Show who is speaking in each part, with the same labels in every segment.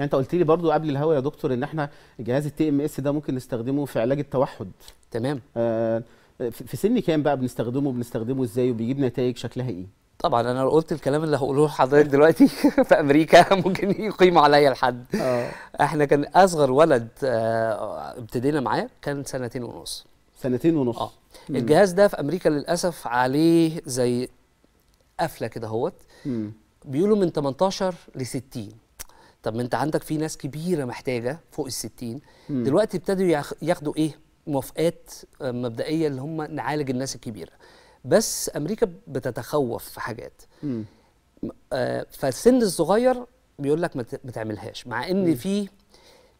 Speaker 1: يعني انت قلت لي برضو قبل الهوا يا دكتور ان احنا جهاز التي ام اس ده ممكن نستخدمه في علاج التوحد تمام آه في سن كام بقى بنستخدمه بنستخدمه ازاي وبيجيب نتائج شكلها ايه طبعا انا لو قلت الكلام اللي هقوله لحضرتك دلوقتي في امريكا ممكن يقيموا
Speaker 2: عليا لحد آه. احنا كان اصغر ولد آه ابتدينا معاه كان سنتين ونص سنتين ونص اه الجهاز ده في امريكا للاسف عليه زي قفله كده اهوت بيقولوا من 18 ل 60 طب ما انت عندك في ناس كبيره محتاجه فوق ال 60 دلوقتي ابتدوا ياخدوا ايه موافقات آه، مبدئيه اللي هم نعالج الناس الكبيره بس امريكا بتتخوف في حاجات آه، فالسن الصغير بيقول لك ما تعملهاش مع ان في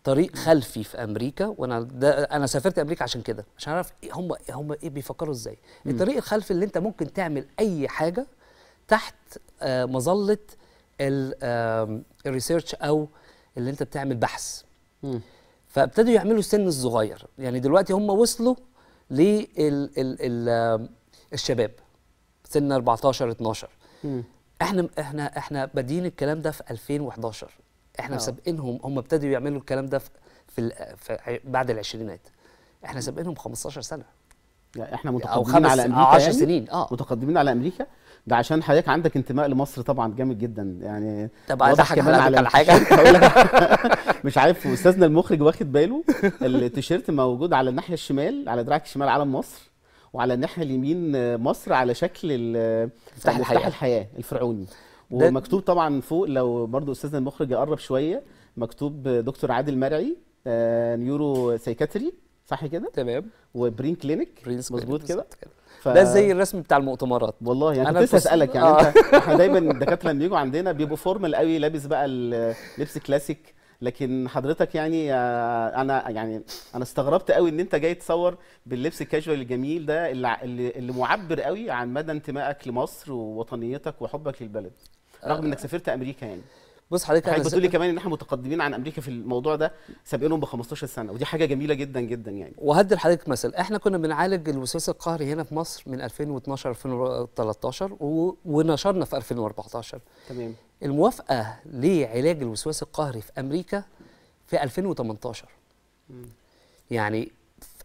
Speaker 2: طريق خلفي في امريكا وانا ده انا سافرت امريكا عشان كده عشان اعرف إيه هم هم ايه بيفكروا ازاي الطريق الخلفي اللي انت ممكن تعمل اي حاجه تحت آه، مظله الريسيرش او اللي انت بتعمل بحث فابتدوا يعملوا السن الصغير يعني دلوقتي هم وصلوا للشباب سن 14 12 مم. احنا احنا احنا بادئين الكلام ده في 2011 احنا أوه. سابقينهم هم ابتدوا يعملوا الكلام ده في, في بعد العشرينات احنا سابقينهم 15 سنه يعني احنا متقدمين على امريكا 10 يعني. سنين
Speaker 1: اه متقدمين على امريكا ده عشان حضرتك عندك انتماء لمصر طبعا جامد جدا يعني طب اضحك على, على حاجه مش عارف استاذنا المخرج واخد باله التيشيرت موجود على الناحيه الشمال على دراعك الشمال علم مصر وعلى الناحيه اليمين مصر على شكل مفتاح الحياه الحياه الفرعوني ومكتوب طبعا فوق لو برضو استاذنا المخرج يقرب شويه مكتوب دكتور عادل مرعي آه، نيورو سايكاتري صح كده تمام وبرين كلينيك مظبوط كده ف... ده زي الرسم بتاع المؤتمرات والله يعني انا كنت اسالك يعني آه. انت احنا دايما الدكاتره لما يجوا عندنا بيبقوا فورمال قوي لابس بقى اللبس كلاسيك لكن حضرتك يعني آه، انا يعني انا استغربت قوي ان انت جاي تصور باللبس الكاجوال الجميل ده اللي, اللي معبر قوي عن مدى انتمائك لمصر ووطنيتك وحبك للبلد رغم آه. انك سافرت امريكا يعني بص حضرتك حضرتك بتقول لي كمان ان احنا متقدمين عن امريكا في الموضوع ده سابقينهم ب 15 سنه ودي حاجه جميله جدا جدا يعني وهدي
Speaker 2: لحضرتك مثل احنا كنا بنعالج الوسواس القهري هنا في مصر من 2012 2013 و... ونشرنا في 2014 تمام الموافقه لعلاج الوسواس القهري في امريكا في 2018 مم. يعني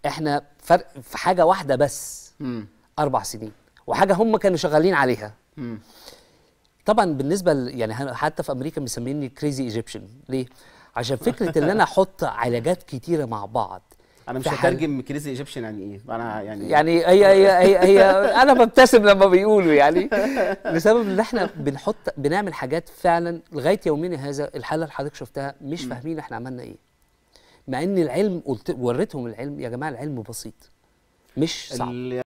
Speaker 2: احنا فرق في حاجه واحده بس مم. اربع سنين وحاجه هم كانوا شغالين عليها مم. طبعا بالنسبه يعني حتى في امريكا مسميني كريزي ايجيبشن ليه عشان فكره ان انا احط علاجات كتيره مع بعض انا مش هترجم
Speaker 1: كريزي ايجيبشن يعني ايه انا يعني يعني هي هي هي, هي انا ببتسم لما بيقولوا
Speaker 2: يعني لسبب ان احنا بنحط بنعمل حاجات فعلا لغايه يومنا هذا الحاله اللي حضرتك شفتها مش فاهمين احنا عملنا ايه مع ان العلم قلت وريتهم العلم يا جماعه العلم بسيط مش
Speaker 1: صعب